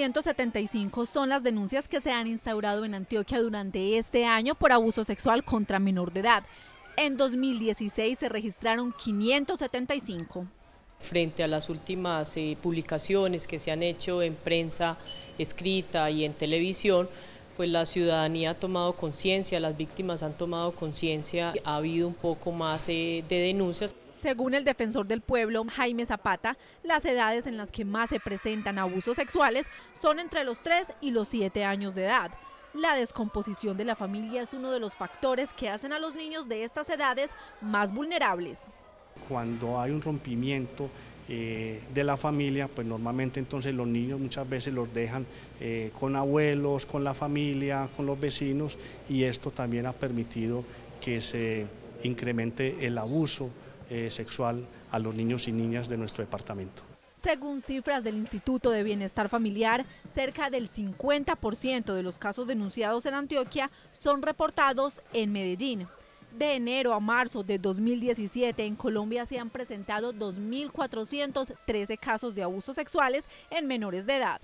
175 son las denuncias que se han instaurado en Antioquia durante este año por abuso sexual contra menor de edad. En 2016 se registraron 575. Frente a las últimas eh, publicaciones que se han hecho en prensa escrita y en televisión, pues la ciudadanía ha tomado conciencia, las víctimas han tomado conciencia, ha habido un poco más eh, de denuncias. Según el defensor del pueblo, Jaime Zapata, las edades en las que más se presentan abusos sexuales son entre los 3 y los 7 años de edad. La descomposición de la familia es uno de los factores que hacen a los niños de estas edades más vulnerables. Cuando hay un rompimiento eh, de la familia, pues normalmente entonces los niños muchas veces los dejan eh, con abuelos, con la familia, con los vecinos y esto también ha permitido que se incremente el abuso eh, sexual a los niños y niñas de nuestro departamento. Según cifras del Instituto de Bienestar Familiar, cerca del 50% de los casos denunciados en Antioquia son reportados en Medellín de enero a marzo de 2017 en Colombia se han presentado 2.413 casos de abusos sexuales en menores de edad.